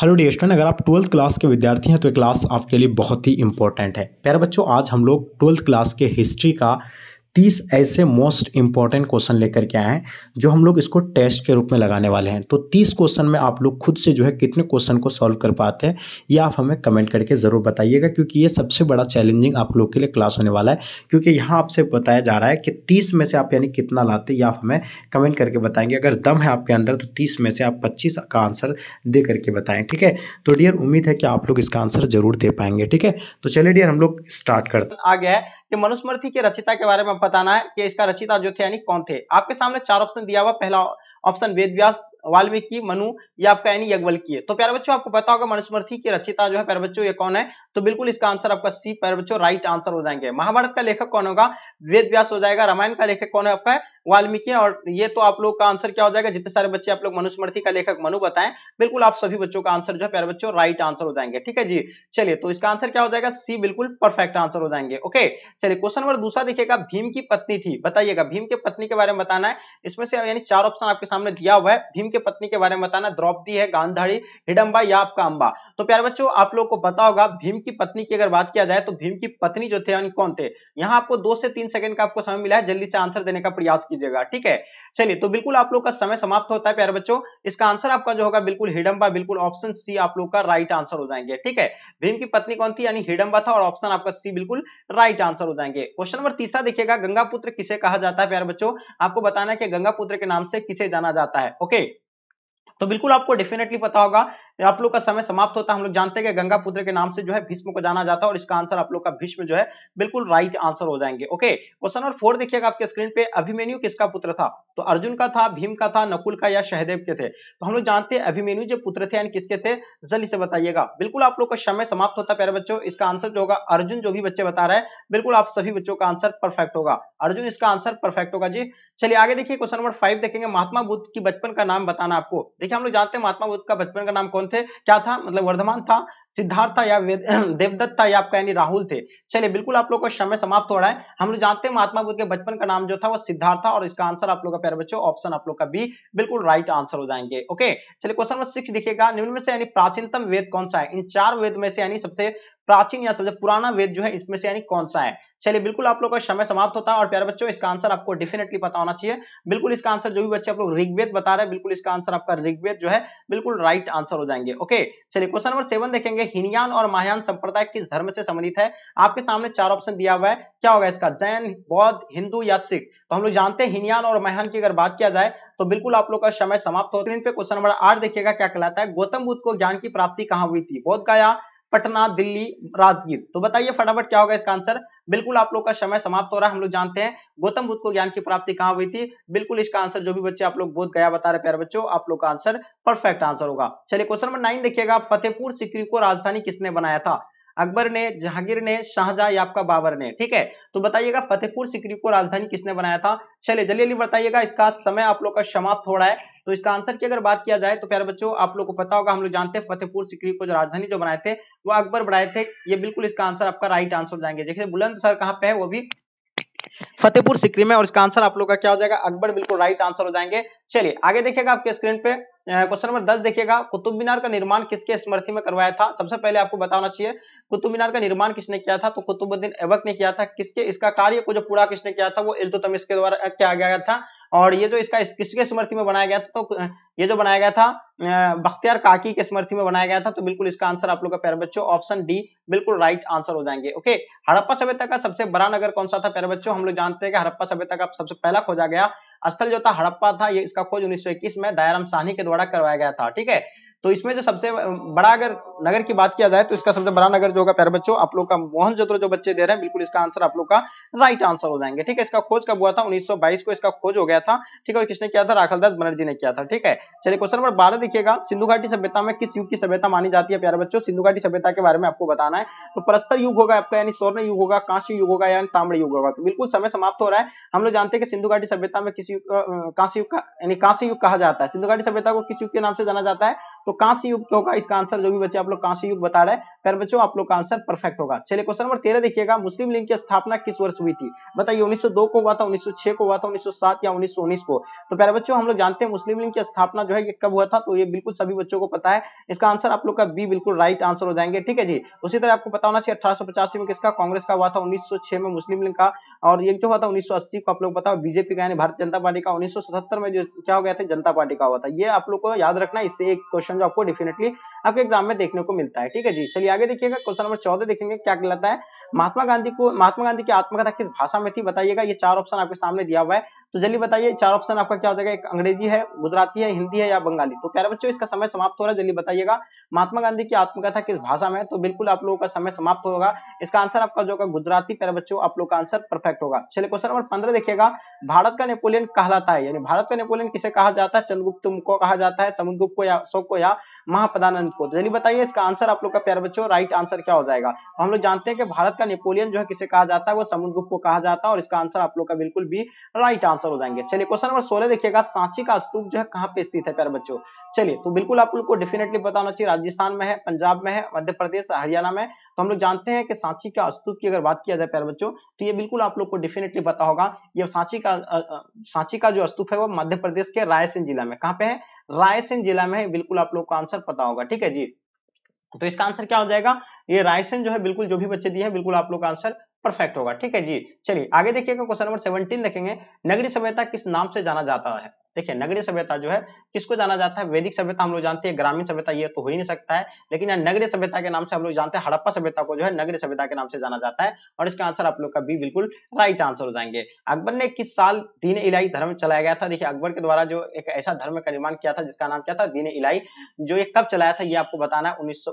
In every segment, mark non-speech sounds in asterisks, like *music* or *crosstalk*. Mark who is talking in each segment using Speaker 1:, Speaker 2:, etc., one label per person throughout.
Speaker 1: Hello dear student अगर आप twelfth class के विद्यार्थी हैं तो ये क्लास आपके लिए बहुत ही इंपॉर्टेंट है प्यारे बच्चों आज हम लोग ट्वेल्थ क्लास के हिस्ट्री का तीस ऐसे मोस्ट इंपॉर्टेंट क्वेश्चन लेकर के आए हैं जो हम लोग इसको टेस्ट के रूप में लगाने वाले हैं तो तीस क्वेश्चन में आप लोग खुद से जो है कितने क्वेश्चन को सॉल्व कर पाते हैं ये आप हमें कमेंट करके ज़रूर बताइएगा क्योंकि ये सबसे बड़ा चैलेंजिंग आप लोग के लिए क्लास होने वाला है क्योंकि यहाँ आपसे बताया जा रहा है कि तीस में से आप यानी कितना लाते ये आप हमें कमेंट करके बताएंगे अगर दम है आपके अंदर तो तीस में से आप पच्चीस का आंसर दे करके बताएँ ठीक है तो डियर उम्मीद है कि आप लोग इसका आंसर जरूर दे पाएंगे ठीक है तो चलिए डियर हम लोग स्टार्ट करते आ गया है कि मनुस्मृति के रचिता के बारे में बताना है कि इसका रचिता जो थे यानी कौन थे आपके सामने चार ऑप्शन दिया हुआ पहला ऑप्शन वेद वाल्मीकि मनु या आपका यानी की है तो प्यारे बच्चों आपको पता होगा मनुस्मृति की रचिता जो है प्यारे बच्चों ये कौन है तो बिल्कुल इसका आंसर आपका सी प्यारे बच्चों राइट आंसर हो जाएंगे महाभारत का लेखक कौन होगा वेद हो जाएगा रामायण का लेखक कौन है आपका वाल्मीकि और ये तो आप लोग का आंसर क्या हो जाएगा जितने सारे बच्चे आप लोग मनुस्मृति का लेखक मनु बताएं बिल्कुल आप सभी बच्चों का आंसर जो है प्यारे बच्चों राइट आंसर हो जाएंगे ठीक है जी चलिए तो इसका आंसर क्या हो जाएगा सी बिल्कुल परफेक्ट आंसर हो जाएंगे ओके चलिए क्वेश्चन नंबर दूसरा देखिएगा भीम की पत्नी थी बताइएगा भीम के पत्नी के बारे में बताना है इसमें से यानी चार ऑप्शन आपके सामने दिया हुआ है भीम इनके पत्नी के बारे में बताना द्रौपदी है गांधारी हिडम्बा या आपका अंबा तो प्यारे बच्चों आप लोग को पता होगा भीम की पत्नी की अगर बात किया जाए तो भीम की पत्नी जो थे कौन थे यहाँ आपको दो से तीन सेकंड का आपको समय मिला है जल्दी से आंसर देने का प्रयास कीजिएगा ठीक है चलिए तो बिल्कुल आप लोग का समय समाप्त होता है प्यारे बच्चों इसका आंसर आपका जो होगा बिल्कुल हिडम्बा बिल्कुल ऑप्शन सी आप लोग का राइट आंसर हो जाएंगे ठीक है भीम की पत्नी कौन थी यानी हिडम्बा था और ऑप्शन आपका सी बिल्कुल राइट आंसर हो जाएंगे क्वेश्चन नंबर तीसरा देखिएगा गंगा पुत्र किसे कहा जाता है प्यारे बच्चों आपको बताना है कि गंगा पुत्र के नाम से किसे जाना जाता है ओके okay. तो बिल्कुल आपको डेफिनेटली पता होगा आप लोग का समय समाप्त होता है हम लोग जानते हैं कि गंगा पुत्र के नाम से जो है भीष्म को जाना जाता है और इसका आंसर आप लोग का भीष्म जो है बिल्कुल राइट आंसर हो जाएंगे ओके क्वेश्चन नंबर फोर देखिएगा आपके स्क्रीन पे अभिमेन्यु किसका पुत्र था तो अर्जुन का था भीम का था नकुल का या सहदेव के थे तो हम लोग जानते हैं अभिमेन्यु जो पुत्र थे यानी किसके थे जल्दी से बताइएगा बिल्कुल आप लोग का समय समाप्त होता है प्यारे बच्चों इसका आंसर जो होगा अर्जुन जो भी बच्चे बता रहे हैं बिल्कुल आप सभी बच्चों का आंसर परफेक्ट होगा अर्जुन इसका आंसर परफेक्ट होगा जी चलिए आगे देखिए क्वेश्चन नंबर फाइव देखेंगे महात्मा बुद्ध की बचपन का नाम बताना आपको देखिए हम लोग जानते हैं महात्मा बुद्ध का बचपन का नाम कौन थे क्या था मतलब वर्धमान था सिद्धार्थ था या *clears throat* देवदत्त था या आपका यानी राहुल थे चलिए बिल्कुल आप लोग को समय समाप्त हो रहा है हम लोग जानते हैं महात्मा बुद्ध के बचपन का नाम जो था वो सिद्धार्थ था और इसका आंसर आप लोग का प्यार बच्चों ऑप्शन आप लोग का बी बिल्कुल राइट आंसर हो जाएंगे ओके चलिए क्वेश्चन नंबर सिक्स दिखेगा निम्न में से यानी प्राचीनतम वेद कौन सा है इन चार वेद में से यानी सबसे प्राचीन या सबसे पुराना वेद जो है इसमें से यानी कौन सा है चलिए बिल्कुल आप लोग का समय समाप्त होता है और प्यारे बच्चों इसका आंसर आपको डेफिनेटली पता होना चाहिए बिल्कुल इसका आंसर जो भी बच्चे आप लोग ऋग्वेद बता रहे हैं बिल्कुल इसका आंसर आपका ऋग्वेद जो है बिल्कुल राइट आंसर हो जाएंगे ओके चलिए क्वेश्चन नंबर सेवन देखेंगे हिनयान और महायान संप्रदाय किस धर्म से संबंधित है आपके सामने चार ऑप्शन दिया हुआ है क्या होगा इसका जैन बौद्ध हिंदू या सिख तो हम लोग जानते हैं हिनयान और महान की अगर बात किया जाए तो बिल्कुल आप लोग का समय समाप्त हो स्क्रीन पे क्वेश्चन नंबर आठ देखिएगा क्या कहलाता है गौतम बुद्ध को ज्ञान की प्राप्ति कहाँ हुई थी बोध गया पटना दिल्ली राजगीर तो बताइए फटाफट क्या होगा इसका आंसर बिल्कुल आप लोग का समय समाप्त हो रहा है हम लोग जानते हैं गौतम बुद्ध को ज्ञान की प्राप्ति कहां हुई थी बिल्कुल इसका आंसर जो भी बच्चे आप लोग बोध गया बता रहे प्यारे बच्चों आप लोग का आंसर परफेक्ट आंसर होगा चलिए क्वेश्चन नंबर नाइन देखिएगा फतेहपुर सिकरी को राजधानी किसने बनाया था अकबर ने जहांगीर ने शाहजहां या आपका बाबर ने ठीक है तो बताइएगा फतेहपुर सिकरी को राजधानी किसने बनाया था चले जल्दी बताइएगा इसका समय आप लोग का समाप्त हो रहा है तो इसका आंसर की अगर बात किया जाए तो प्यारे बच्चों आप लोग को पता होगा हम लोग जानते हैं फतेहपुर सिकरी को जो राजधानी जो बनाए थे वो अकबर बनाए थे ये बिल्कुल इसका आंसर आपका राइट आंसर हो जाएंगे देखिए बुलंद सर कहाँ पे है वो भी फतेहपुर सिकरी में और इसका आंसर आप लोग का क्या हो जाएगा अकबर बिल्कुल राइट आंसर हो जाएंगे चलिए आगे देखिएगा आपके स्क्रीन पे क्वेश्चन नंबर दस देखिएगा कुतुब मीनार का निर्माण किसके स्मृति में करवाया था सबसे पहले आपको बताना चाहिए कुतुब मीनार का निर्माण किसने किया था तो कुतुबुद्दीन एवक ने किया था किसके इसका कार्य को जो पूरा किसने किया था वो इल्तुतमिश के द्वारा किया गया था और ये जो इसका किसके स्मृति में बनाया गया था तो ये जो बनाया गया था बख्तियार काकी के स्मृति में बनाया गया था तो बिल्कुल इसका आंसर आप लोग का प्यारे बच्चों ऑप्शन डी बिल्कुल राइट आंसर हो जाएंगे ओके हड़प्पा सभ्यता का सबसे बड़ा नगर कौन सा था प्यारे बच्चों हम लोग जानते हैं कि हड़प्पा सभ्यता का सबसे पहला खोजा गया स्थल जो था हड़प्पा था ये इसका खोज 1921 में दयाराम साहनी के द्वारा करवाया गया था ठीक है तो इसमें जो सबसे बड़ा अगर नगर की बात किया जाए तो इसका सबसे बड़ा नगर जो होगा प्यारे बच्चों आप लोग का मोहन जो बच्चे दे रहे हैं बिल्कुल इसका आंसर आप लोग का राइट आंसर हो जाएंगे ठीक है इसका खोज कब हुआ था उन्नीस को इसका खोज हो गया था ठीक है और किसने किया था राखल दास बनर्जी ने किया था ठीक है चलिए क्वेश्चन नंबर बारह देखिएगा सिंधु घाटी सभ्यता में किस युग की सभ्यता मानी जाती है प्यारे बच्चों सिंधु घाटी सभ्यता के बारे में आपको बताना है तो परस्तर युग होगा आपका यानी स्वर्ण युग होगा कांसी युग होगा यानी ताम्र युग होगा तो बिल्कुल समय समाप्त हो रहा है हम लोग जानते हैं कि सिंधु घाटी सभ्यता में किस युग कांसी युग का यानी कांसी युग कहा जाता है सिंधु घाटी सभ्यता को किस युग के नाम से जाना जाता है तो कांस्य युग युक्त होगा इसका आंसर जो भी बच्चे आप लोग कांस्य युग बता रहे हैं बच्चों आप लोग का आंसर परफेक्ट होगा चलिए क्वेश्चन नंबर तेरह देखिएगा मुस्लिम लीग की स्थापना किस वर्ष हुई थी बताइए 1902 को हुआ था 1906 को हुआ था 1907 या 1919 को तो प्यारे बच्चों हम लोग जानते हैं मुस्लिम लीग की स्थापना जो है ये कब हुआ था तो ये बिल्कुल सभी बच्चों को पता है इसका आंसर आप लोग का बी बिल्कुल राइट आंसर हो जाएंगे ठीक है जी उसी तरह आपको पता होना चाहिए अठारह में किसका कांग्रेस का हुआ था उन्नीस में मुस्लिम लीग का और ये जो हुआ था उन्नीस को आप लोग बताओ बीजेपी का यानी भारतीय जनता पार्टी का उन्नीस में जो क्या हो गया था जनता पार्टी का हुआ था ये आप लोग को याद रखना इससे एक क्वेश्चन जो आपको डेफिनेटली आपके एग्जाम में देखने को मिलता है ठीक है जी चलिए आगे देखिएगा क्वेश्चन नंबर चौदह देखेंगे क्या कहलाता है महात्मा गांधी को महात्मा गांधी की आत्मकथा किस भाषा में थी बताइएगा ये चार ऑप्शन आपके सामने दिया हुआ है तो जल्दी बताइए चार ऑप्शन आपका क्या हो जाएगा एक अंग्रेजी है गुजराती है हिंदी है या बंगाली तो रहे बच्चों इसका समय समाप्त हो रहा है जल्दी बताइएगा महात्मा गांधी की आत्मकथा किस भाषा में तो बिल्कुल आप लोगों का समय समाप्त होगा इसका आंसर आपका जो होगा गुजराती प्यारे बच्चों आप लोग का आंसर परफेक्ट होगा चलिए क्वेश्चन नंबर पंद्रह देखिएगा भारत का नेपोलियन कहलाता है यानी भारत का नेपोलियन किसे कहा जाता है चंद्रगुप्त को कहा जाता है समुद्रगुप्त को या अशोक को या महापदानंद को तो जल्दी बताइए इसका आंसर आप लोग का प्यार बच्चों राइट आंसर क्या हो जाएगा तो हम लोग जानते हैं कि भारत का नेपोलियन जो है किसे कहा जाता है वो समुद्रगुप्त को कहा जाता है और इसका आंसर आप लोग का बिल्कुल भी राइट आंसर आंसर हो जाएंगे चलिए क्वेश्चन नंबर सोलह देखिएगा सांची का स्तूप जो है कहाँ पे स्थित है प्यारे बच्चों चलिए तो बिल्कुल आप लोग को डेफिनेटली पता होना चाहिए राजस्थान में है पंजाब में है मध्य प्रदेश हरियाणा में तो हम लोग जानते हैं कि सांची का स्तूप की अगर बात किया जाए प्यारे बच्चों तो ये बिल्कुल आप लोग को डेफिनेटली पता होगा ये सांची का सांची का जो स्तूप है वो मध्य प्रदेश के रायसेन जिला में कहाँ पे है रायसेन जिला में है बिल्कुल आप लोग को आंसर पता होगा ठीक है जी तो इसका आंसर क्या हो जाएगा ये रायसेन जो है बिल्कुल जो भी बच्चे दिए हैं बिल्कुल आप लोग का आंसर परफेक्ट होगा ठीक है जी चलिए आगे देखिएगा क्वेश्चन नंबर सेवनटीन देखेंगे नगरी सभ्यता किस नाम से जाना जाता है देखिए नगरीय सभ्यता जो है किसको जाना जाता है वैदिक सभ्यता हम लोग जानते हैं ग्रामीण सभ्यता ये तो हो ही नहीं सकता है लेकिन यहाँ नगरीय सभ्यता के नाम से हम लोग जानते हैं हड़प्पा सभ्यता को जो है नगरीय सभ्यता के नाम से जाना जाता है और इसका आंसर आप लोग का भी बिल्कुल राइट आंसर हो जाएंगे अकबर ने किस साल दीन इलाई धर्म चलाया गया था देखिए अकबर के द्वारा जो एक ऐसा धर्म का निर्माण किया था जिसका नाम क्या था दीन इलाई जो ये कब चलाया था ये आपको बताना है उन्नीस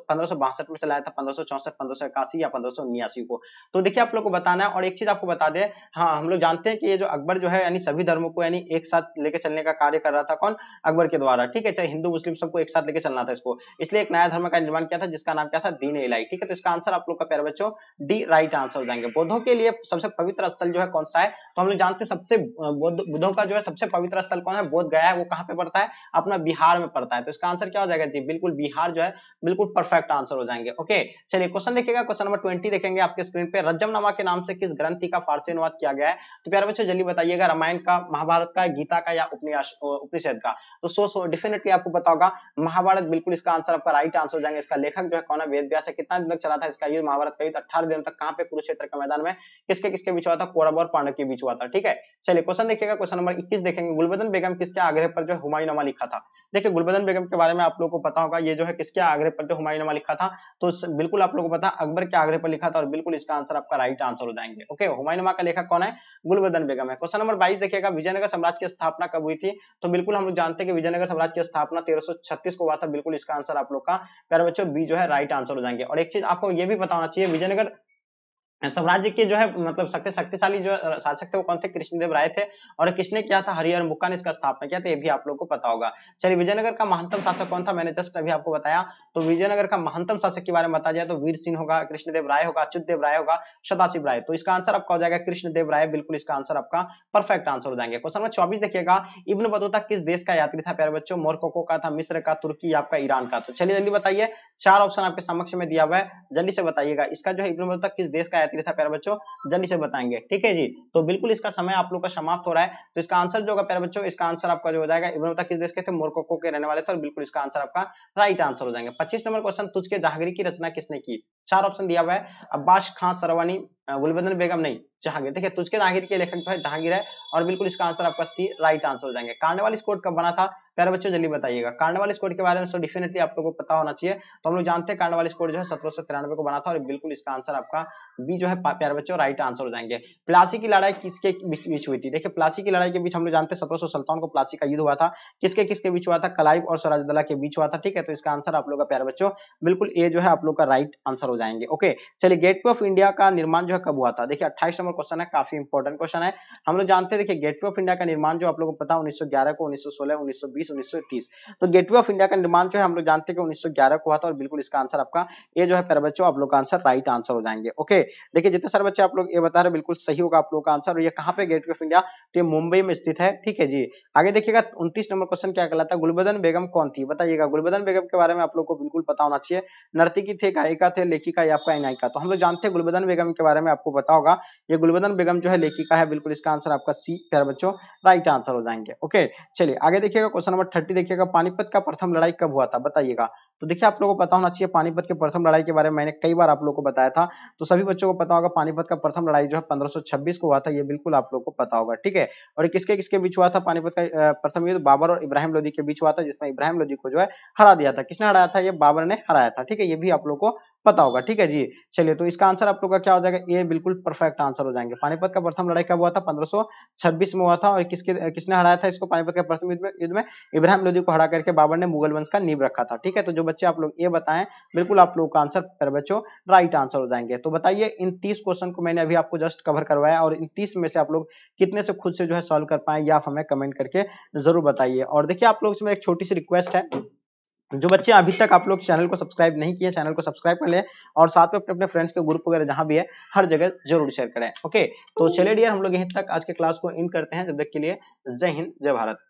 Speaker 1: में चलाया था पंद्रह सौ या पंद्रह को तो देखिए आप लोग को बताना है और एक चीज आपको बता दे हाँ हम लोग जानते हैं कि ये जो अकबर जो है यानी सभी धर्मों को यानी एक साथ लेकर चलने का कार्य कर रहा था कौन अकबर के द्वारा ठीक है चाहे हिंदू मुस्लिम सबको एक साथ लेकर चलना था इसको इसलिए एक नया धर्म का निर्माण किया था जिसका नाम क्या था दीन इलाई ठीक है तो इसका आंसर आप लोग का प्यार बच्चों डी राइट आंसर हो जाएंगे बौद्धों के लिए सबसे पवित्र स्थल जो है कौन सा है तो हम लोग जानते हैं सबसे बुद्धों का जो है सबसे पवित्र स्थल कौन है बोध गया है वो कहाँ पे पड़ता है अपना बिहार में पड़ता है तो इसका आंसर क्या हो जाएगा जी बिल्कुल बिहार जो है बिल्कुल परफेक्ट आंसर हो जाएंगे ओके चलिए क्वेश्चन देखिएगा क्वेश्चन नंबर ट्वेंटी देखेंगे आपके स्क्रीन पे नमा के नाम से किस ग्रंथी का फारसी अनुवाद किया गया है तो प्यार बच्चों जल्दी बताइएगा रामायण का महाभारत का गीता का या उपनिया उपनिषद का तो सो सो डेफिनेटली आपको पता होगा महाभारत बिल्कुल इसका आंसर आपका राइट आंसर हो जाएंगे इसका लेखक जो है कौन है वेद व्यास कितना दिन तक चला था इसका युद्ध महाभारत का युद्ध अठारह दिन तक कहाँ पे कुरुक्षेत्र के मैदान में किसके किसके बीच हुआ था कौरव और पांडव के बीच हुआ था ठीक है चलिए क्वेश्चन देखिएगा क्वेश्चन नंबर इक्कीस देखेंगे गुलबदन बेगम किसके आग्रह पर जो हुमायूं हुमायूनामा लिखा था देखिए गुलबदन बेगम के बारे में आप लोगों को पता होगा ये जो है किसके आग्रह पर जो हुमायूं हुमायूनामा लिखा था तो बिल्कुल आप लोगों को पता अकबर के आग्रह पर लिखा था और बिल्कुल इसका आंसर आपका राइट आंसर हो जाएंगे ओके हुमायूं हुमायूनामा का लेखक कौन है गुलबदन बेगम है क्वेश्चन नंबर बाईस देखिएगा विजयनगर साम्राज्य की स्थापना कब हुई थी थी तो बिल्कुल हम लोग जानते हैं कि विजयनगर साम्राज्य की स्थापना तेरह को हुआ था बिल्कुल इसका आंसर आप लोग का प्यारे बच्चों बी जो है राइट आंसर हो जाएंगे और एक चीज आपको ये भी बताना चाहिए विजयनगर साम्राज्य के जो है मतलब सबसे शक्तिशाली जो शासक थे वो कौन थे कृष्णदेव राय थे और किसने किया था हरिहर मुक्का ने इसका स्थापना किया था ये भी आप लोग को पता होगा चलिए विजयनगर का महानतम शासक कौन था मैंने जस्ट अभी आपको बताया तो विजयनगर का महानतम शासक के बारे में बताया जाए तो वीर सिंह होगा कृष्णदेव राय होगा देव राय होगा सदाशिव राय तो इसका आंसर आपका हो जाएगा कृष्णदेव राय बिल्कुल इसका आंसर आपका परफेक्ट आंसर हो जाएंगे क्वेश्चन नंबर चौबीस देखिएगा इब्न बतूता किस देश का यात्री था प्यारे बच्चों मोरकोको का था मिस्र का तुर्की आपका ईरान का तो चलिए जल्दी बताइए चार ऑप्शन आपके समक्ष में दिया हुआ है जल्दी से बताइएगा इसका जो है इब्न बतूता किस देश का पैंतीस था प्यारे बच्चों जल्दी से बताएंगे ठीक है जी तो बिल्कुल इसका समय आप लोग का समाप्त हो रहा है तो इसका आंसर जो होगा प्यारे बच्चों इसका आंसर आपका जो हो जाएगा इवन होता किस देश के थे मोरकोको के रहने वाले थे और बिल्कुल इसका आंसर आपका राइट आंसर हो जाएंगे पच्चीस नंबर क्वेश्चन तुझके जहागरी की रचना किसने की चार ऑप्शन दिया हुआ है अब्बास खान सरवानी गुलबंदन बेगम नहीं जहांगीर देखिए तुझके जहांगीर के लेखक जो है जहांगीर है और बिल्कुल इसका आंसर आपका सी राइट आंसर हो जाएंगे कार्नवाल स्कोर्ट कब बना था प्यारे बच्चों जल्दी बताइएगा कार्नवाल स्कोर्ट के बारे में सो तो डेफिनेटली आप लोगों को पता होना चाहिए तो हम लोग जानते हैं कार्नवाल स्कोर जो है सत्रह को बना था और बिल्कुल इसका आंसर आपका बी जो है प्यारे बच्चों राइट आंसर हो जाएंगे प्लासी की लड़ाई किसके बीच हुई थी देखिए प्लासी की लड़ाई के बीच हम लोग जानते हैं सत्रह को प्लासी का युद्ध हुआ था किसके किसके बीच हुआ था कलाइव और सराजदला के बीच हुआ था ठीक है तो इसका आंसर आप लोग का प्यारे बच्चों बिल्कुल ए जो है आप लोग का राइट आंसर हो जाएंगे ओके चलिए गेटवे ऑफ इंडिया का निर्माण जो विद्रोह कब हुआ था देखिए अट्ठाईस नंबर क्वेश्चन है काफी इंपॉर्टेंट क्वेश्चन है हम लोग जानते हैं देखिए गेटवे ऑफ इंडिया का निर्माण जो आप लोगों को पता है उन्नीस को उन्नीस सौ 1920 1930 तो गेटवे ऑफ इंडिया का निर्माण जो है हम लोग जानते हैं कि 1911 को हुआ था और बिल्कुल इसका आंसर आपका ये जो है प्यारे बच्चों आप लोग का आंसर राइट आंसर हो जाएंगे ओके देखिए जितने सारे बच्चे आप लोग ये बता रहे बिल्कुल सही होगा आप लोग का आंसर और ये कहाँ पे गेटवे ऑफ इंडिया तो ये मुंबई में स्थित है ठीक है जी आगे देखिएगा उन्तीस नंबर क्वेश्चन क्या कहलाता है गुलबदन बेगम कौन थी बताइएगा गुलबदन बेगम के बारे में आप लोग को बिल्कुल पता होना चाहिए नर्तिकी थे गायिका थे लेखिका या आपका नायिका तो हम लोग जानते हैं गुलबदन बेगम के बारे में में आपको पता होगा ये गुलबदन बेगम जो है लेखिका है बिल्कुल इसका आंसर आपका सी प्यार बच्चों राइट आंसर हो जाएंगे ओके चलिए आगे देखिएगा क्वेश्चन नंबर थर्टी देखिएगा पानीपत का प्रथम लड़ाई कब हुआ था बताइएगा तो देखिए आप लोगों को पता होना चाहिए पानीपत के प्रथम लड़ाई के बारे में मैंने कई बार आप लोगों को बताया था तो सभी बच्चों को पता होगा पानीपत का प्रथम लड़ाई जो है पंद्रह को हुआ था ये बिल्कुल आप लोग को पता होगा ठीक है और किसके किसके बीच हुआ था पानीपत का प्रथम युद्ध बाबर और इब्राहिम लोधी के बीच हुआ था जिसमें इब्राहिम लोधी को जो है हरा दिया था किसने हराया था ये बाबर ने हराया था ठीक है ये भी आप लोग को पता होगा ठीक है जी चलिए तो इसका आंसर आप लोग का क्या हो जाएगा ए ये बिल्कुल परफेक्ट आंसर हो जाएंगे पानीपत का प्रथम लड़ाई कब हुआ था 1526 में हुआ था और किसके किसने हराया था इसको पानीपत के प्रथम युद्ध में युद्ध में इब्राहिम लोधी को हरा करके बाबर ने मुगल वंश का नींव रखा था ठीक है तो जो बच्चे आप लोग ये बताएं बिल्कुल आप लोगों का आंसर पर बच्चों राइट आंसर हो जाएंगे तो बताइए इन तीस क्वेश्चन को मैंने अभी आपको जस्ट कवर करवाया और इन तीस में से आप लोग कितने से खुद से जो है सॉल्व कर पाए या आप हमें कमेंट करके जरूर बताइए और देखिए आप लोग इसमें एक छोटी सी रिक्वेस्ट है जो बच्चे अभी तक आप लोग चैनल को सब्सक्राइब नहीं किए चैनल को सब्सक्राइब कर ले और साथ में अपने अपने फ्रेंड्स के ग्रुप वगैरह जहां भी है हर जगह जरूर शेयर करें ओके तो चलिए डियर हम लोग यहीं तक आज के क्लास को इन करते हैं जब तक के लिए जय हिंद जय भारत